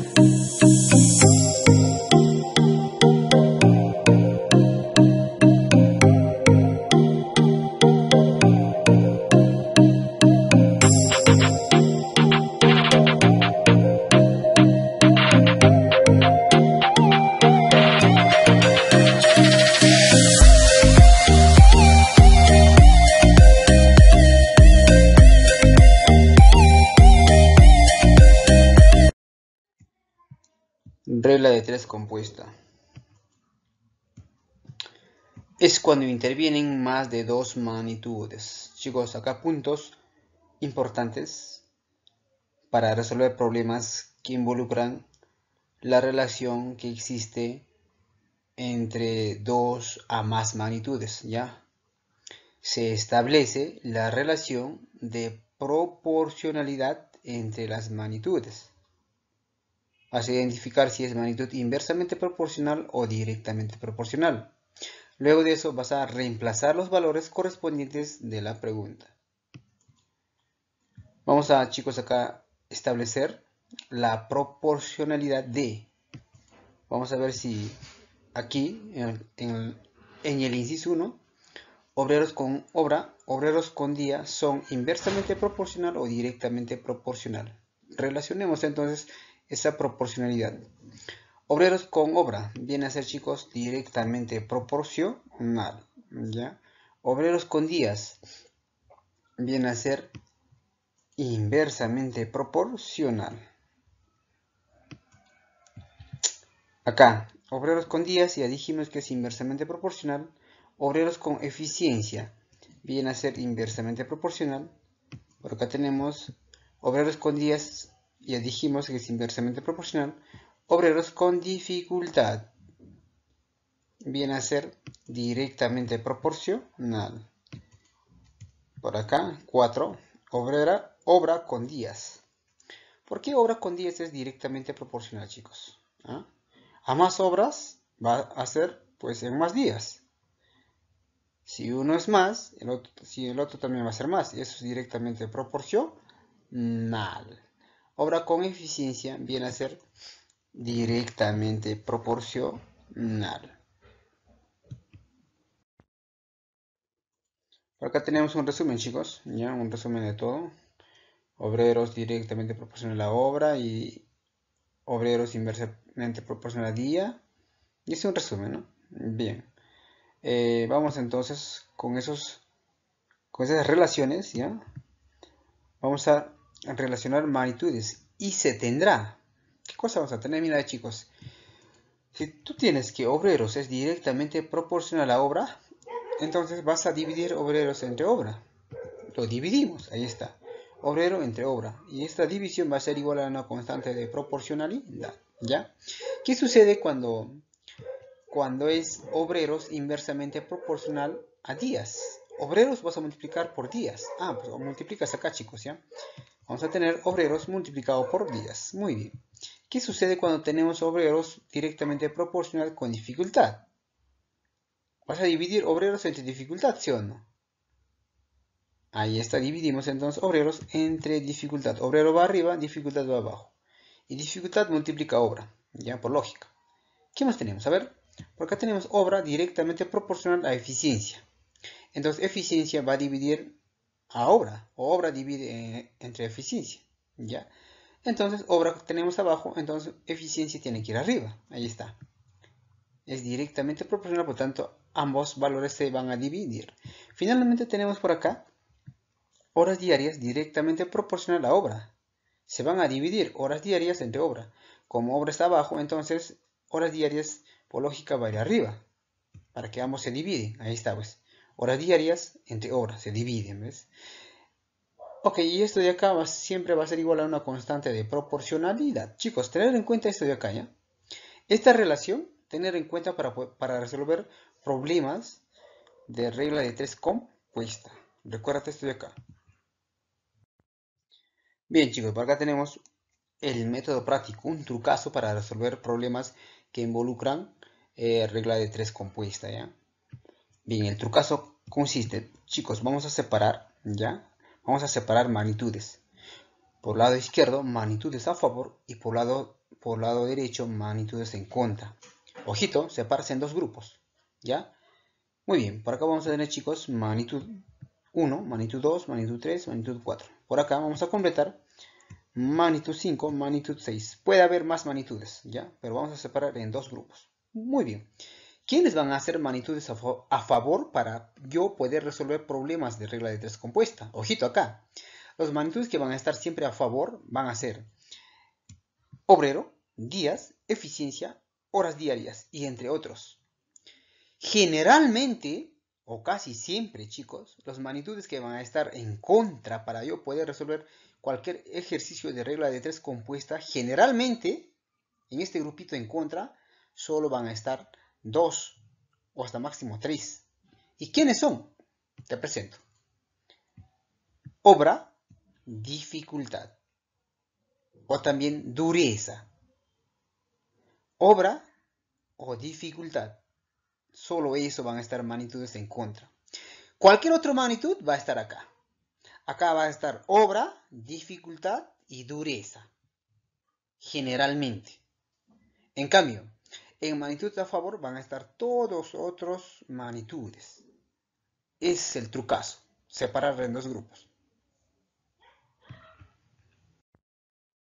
thank you Regla de tres compuesta. Es cuando intervienen más de dos magnitudes. Chicos, acá puntos importantes para resolver problemas que involucran la relación que existe entre dos a más magnitudes, ¿ya? Se establece la relación de proporcionalidad entre las magnitudes a identificar si es magnitud inversamente proporcional o directamente proporcional. Luego de eso vas a reemplazar los valores correspondientes de la pregunta. Vamos a, chicos, acá establecer la proporcionalidad de. Vamos a ver si aquí, en en el inciso 1, obreros con obra, obreros con día son inversamente proporcional o directamente proporcional. Relacionemos entonces esa proporcionalidad. Obreros con obra viene a ser, chicos, directamente proporcional. ¿ya? Obreros con días viene a ser inversamente proporcional. Acá, obreros con días, ya dijimos que es inversamente proporcional. Obreros con eficiencia viene a ser inversamente proporcional. Por acá tenemos obreros con días ya dijimos que es inversamente proporcional, obreros con dificultad viene a ser directamente proporcional. Por acá, 4, obrera, obra con días. ¿Por qué obra con días es directamente proporcional, chicos? ¿Ah? A más obras va a ser pues en más días. Si uno es más, si el otro también va a ser más. Y Eso es directamente proporcional obra con eficiencia viene a ser directamente proporcional. acá tenemos un resumen, chicos, ya un resumen de todo. Obreros directamente proporcional a la obra y obreros inversamente proporcional a día. Y es un resumen, ¿no? Bien. Eh, vamos entonces con esos con esas relaciones, ¿ya? Vamos a relacionar magnitudes y se tendrá. ¿Qué cosa vamos a tener? Mira chicos, si tú tienes que obreros es directamente proporcional a obra, entonces vas a dividir obreros entre obra. Lo dividimos, ahí está. Obrero entre obra. Y esta división va a ser igual a una constante de proporcionalidad. ¿Ya? ¿Qué sucede cuando, cuando es obreros inversamente proporcional a días? Obreros vas a multiplicar por días. Ah, pues multiplicas acá, chicos, ¿ya? Vamos a tener obreros multiplicado por días. Muy bien. ¿Qué sucede cuando tenemos obreros directamente proporcional con dificultad? Vas a dividir obreros entre dificultad, ¿sí o no? Ahí está, dividimos entonces obreros entre dificultad. Obrero va arriba, dificultad va abajo. Y dificultad multiplica obra, ya por lógica. ¿Qué más tenemos? A ver, por acá tenemos obra directamente proporcional a eficiencia. Entonces eficiencia va a dividir a obra. Obra divide eh, entre eficiencia, ¿ya? Entonces, obra tenemos abajo, entonces eficiencia tiene que ir arriba. Ahí está. Es directamente proporcional, por tanto, ambos valores se van a dividir. Finalmente tenemos por acá horas diarias directamente proporcional a obra. Se van a dividir horas diarias entre obra. Como obra está abajo, entonces horas diarias por lógica va a ir arriba. Para que ambos se dividen. Ahí está, pues horas diarias entre horas, se dividen, ¿ves? Ok, y esto de acá siempre va a ser igual a una constante de proporcionalidad. Chicos, tener en cuenta esto de acá, ¿ya? Esta relación, tener en cuenta para, resolver problemas de regla de tres compuesta. Recuérdate esto de acá. Bien, chicos, por acá tenemos el método práctico, un trucazo para resolver problemas que involucran eh, regla de tres compuesta, ¿ya? Bien, el trucazo consiste, chicos, vamos a separar, ¿ya? Vamos a separar magnitudes. Por lado izquierdo, magnitudes a favor y por lado, por lado derecho, magnitudes en contra. Ojito, separarse en dos grupos, ¿ya? Muy bien, por acá vamos a tener, chicos, magnitud 1, magnitud 2, magnitud 3, magnitud 4. Por acá vamos a completar magnitud 5, magnitud 6. Puede haber más magnitudes, ¿ya? Pero vamos a separar en dos grupos. Muy bien. ¿Quiénes van a hacer magnitudes a favor para yo poder resolver problemas de regla de tres compuesta? Ojito acá. Los magnitudes que van a estar siempre a favor van a ser obrero, días, eficiencia, horas diarias y entre otros. Generalmente, o casi siempre chicos, los magnitudes que van a estar en contra para yo poder resolver cualquier ejercicio de regla de tres compuesta, generalmente, en este grupito en contra, solo van a estar dos o hasta máximo tres. ¿Y quiénes son? Te presento. Obra, dificultad. O también dureza. Obra o dificultad. Solo eso van a estar magnitudes en contra. Cualquier otra magnitud va a estar acá. Acá va a estar obra, dificultad y dureza. Generalmente. En cambio, en magnitud a favor van a estar todos otros magnitudes. Es el trucazo, separar en dos grupos.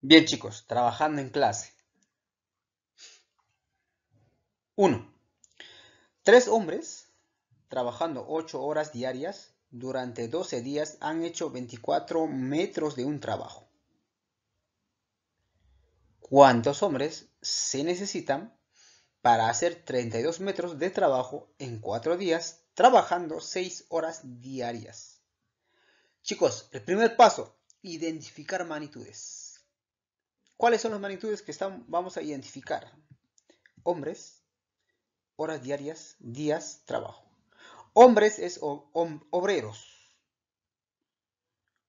Bien chicos, trabajando en clase. 1. Tres hombres trabajando ocho horas diarias durante 12 días han hecho 24 metros de un trabajo. ¿Cuántos hombres se necesitan para hacer 32 metros de trabajo en 4 días, trabajando 6 horas diarias. Chicos, el primer paso, identificar magnitudes. ¿Cuáles son las magnitudes que vamos a identificar? Hombres, horas diarias, días, trabajo. Hombres es obreros.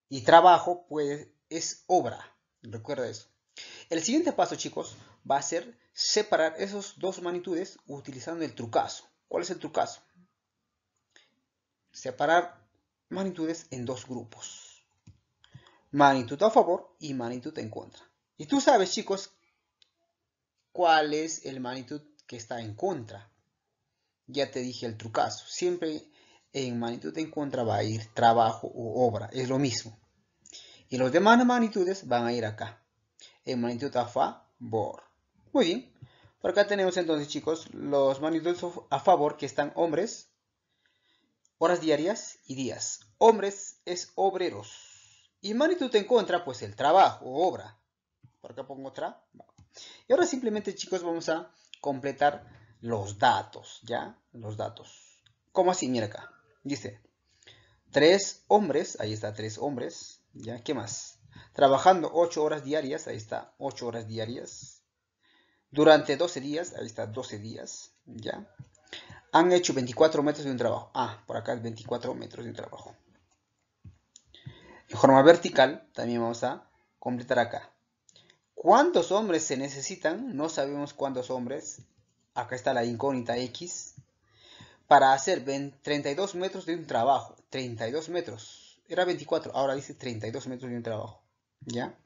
Y trabajo pues, es obra. Recuerda eso. El siguiente paso, chicos, va a ser separar esas dos magnitudes utilizando el trucazo. ¿Cuál es el trucazo? Separar magnitudes en dos grupos. Magnitud a favor y magnitud en contra. Y tú sabes, chicos, cuál es el magnitud que está en contra. Ya te dije el trucazo. Siempre en magnitud en contra va a ir trabajo o obra. Es lo mismo. Y los demás magnitudes van a ir acá. En magnitud a favor. Muy bien. Por acá tenemos entonces, chicos, los magnitudes a favor que están hombres, horas diarias y días. Hombres es obreros. Y magnitud en contra, pues el trabajo, obra. Por acá pongo otra. Y ahora simplemente, chicos, vamos a completar los datos, ¿ya? Los datos. ¿Cómo así? Mira acá. Dice, tres hombres, ahí está, tres hombres, ¿ya? ¿Qué más? Trabajando ocho horas diarias, ahí está, ocho horas diarias. Durante 12 días, ahí está 12 días, ya. Han hecho 24 metros de un trabajo. Ah, por acá es 24 metros de un trabajo. En forma vertical, también vamos a completar acá. ¿Cuántos hombres se necesitan? No sabemos cuántos hombres. Acá está la incógnita X. Para hacer 32 metros de un trabajo. 32 metros. Era 24, ahora dice 32 metros de un trabajo. ¿Ya?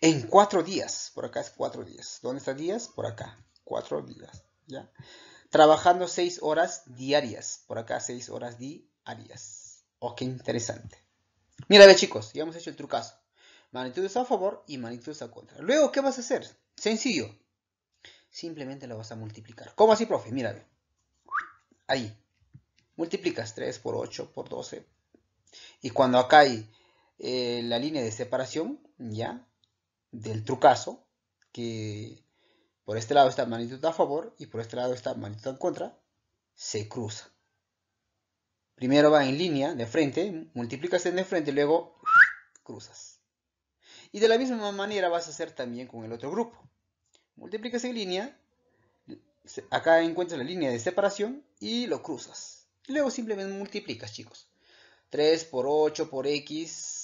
En cuatro días. Por acá es cuatro días. ¿Dónde está días? Por acá. Cuatro días. ¿Ya? Trabajando seis horas diarias. Por acá seis horas diarias. Oh, qué interesante. Mira, ve chicos, ya hemos hecho el trucazo. Magnitudes a favor y magnitudes a contra. Luego, ¿qué vas a hacer? Sencillo. Simplemente lo vas a multiplicar. ¿Cómo así, profe? Mira, Ahí. Multiplicas 3 por 8 por 12. Y cuando acá hay eh, la línea de separación, ¿ya? Del trucazo, que por este lado está magnitud a favor y por este lado está magnitud en contra, se cruza. Primero va en línea, de frente, multiplicas en de frente luego cruzas. Y de la misma manera vas a hacer también con el otro grupo. Multiplicas en línea, acá encuentras la línea de separación y lo cruzas. Luego simplemente multiplicas, chicos. 3 por 8 por x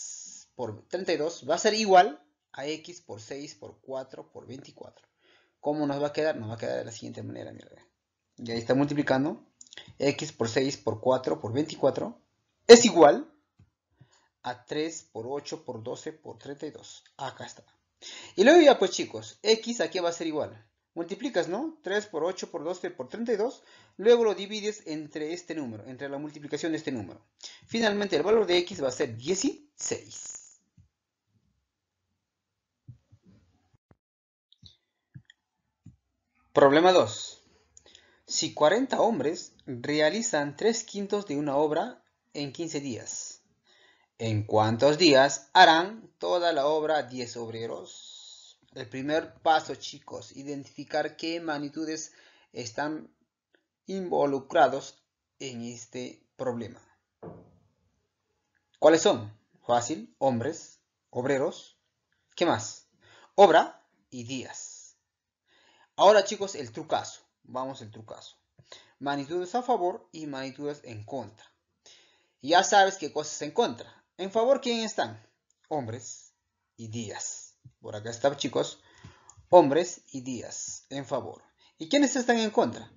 por 32 va a ser igual a x por 6 por 4 por 24. ¿Cómo nos va a quedar? Nos va a quedar de la siguiente manera, mierda. Y ahí está multiplicando. x por 6 por 4 por 24 es igual a 3 por 8 por 12 por 32. Acá está. Y luego ya pues chicos, x aquí va a ser igual. Multiplicas, ¿no? 3 por 8 por 12 por 32. Luego lo divides entre este número, entre la multiplicación de este número. Finalmente el valor de x va a ser 16. Problema 2. Si 40 hombres realizan 3 quintos de una obra en 15 días, ¿en cuántos días harán toda la obra 10 obreros? El primer paso, chicos, identificar qué magnitudes están involucrados en este problema. ¿Cuáles son? Fácil, hombres, obreros, ¿qué más? Obra y días. Ahora chicos, el trucazo. Vamos al trucazo. Magnitudes a favor y magnitudes en contra. Ya sabes qué cosas en contra. En favor, ¿quién están? Hombres y días. Por acá está chicos. Hombres y días en favor. ¿Y quiénes están en contra?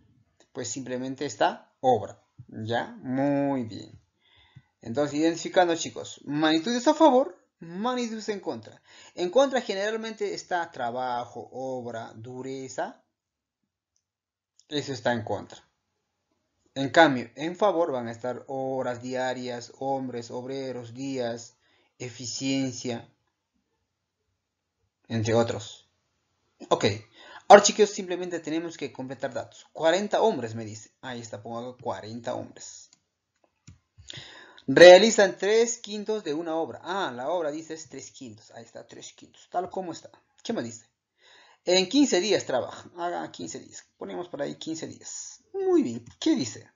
Pues simplemente está obra. ¿Ya? Muy bien. Entonces, identificando chicos, magnitudes a favor Magnitud en contra. En contra generalmente está trabajo, obra, dureza. Eso está en contra. En cambio, en favor van a estar horas diarias, hombres, obreros, días, eficiencia, entre otros. Ok, ahora chicos simplemente tenemos que completar datos. 40 hombres me dice. Ahí está, pongo 40 hombres. Realizan tres quintos de una obra. Ah, la obra dice es tres quintos. Ahí está, tres quintos. Tal como está. ¿Qué me dice? En 15 días trabaja Haga 15 días. Ponemos por ahí 15 días. Muy bien. ¿Qué dice?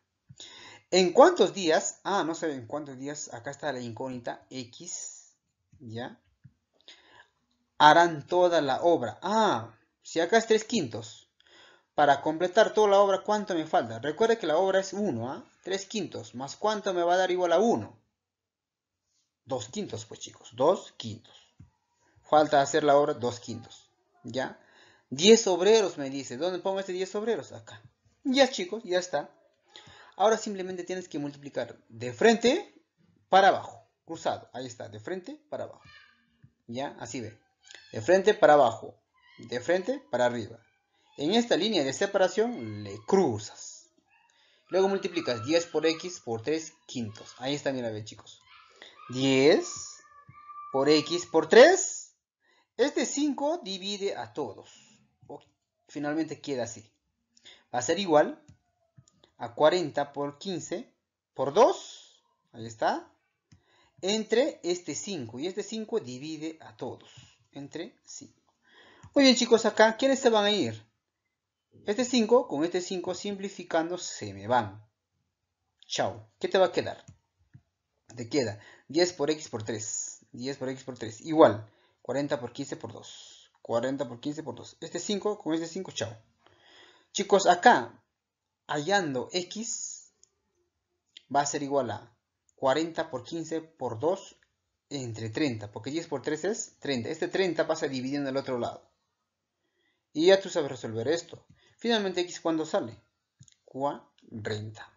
¿En cuántos días? Ah, no sé en cuántos días. Acá está la incógnita X. ¿Ya? Harán toda la obra. Ah, si acá es tres quintos. Para completar toda la obra, ¿cuánto me falta? Recuerde que la obra es 1, ¿ah? 3 quintos, más cuánto me va a dar igual a 1. 2 quintos, pues chicos, 2 quintos. Falta hacer la obra 2 quintos, ¿ya? 10 obreros me dice, ¿dónde pongo este 10 obreros? Acá. Ya chicos, ya está. Ahora simplemente tienes que multiplicar de frente para abajo, cruzado, ahí está, de frente para abajo. ¿Ya? Así ve. De frente para abajo, de frente para arriba, en esta línea de separación le cruzas. Luego multiplicas 10 por x por 3 quintos. Ahí está, mira, ver, chicos. 10 por x por 3. Este 5 divide a todos. Finalmente queda así. Va a ser igual a 40 por 15 por 2. Ahí está. Entre este 5. Y este 5 divide a todos. Entre 5. Muy bien, chicos, acá, ¿quiénes se van a ir? Este 5 con este 5 simplificando se me van. Chao. ¿Qué te va a quedar? Te queda 10 por x por 3. 10 por x por 3. Igual. 40 por 15 por 2. 40 por 15 por 2. Este 5 con este 5. Chao. Chicos, acá. Hallando x. Va a ser igual a 40 por 15 por 2 entre 30, porque 10 por 3 es 30. Este 30 pasa dividiendo al otro lado. Y ya tú sabes resolver esto. Finalmente, X cuándo sale? 40.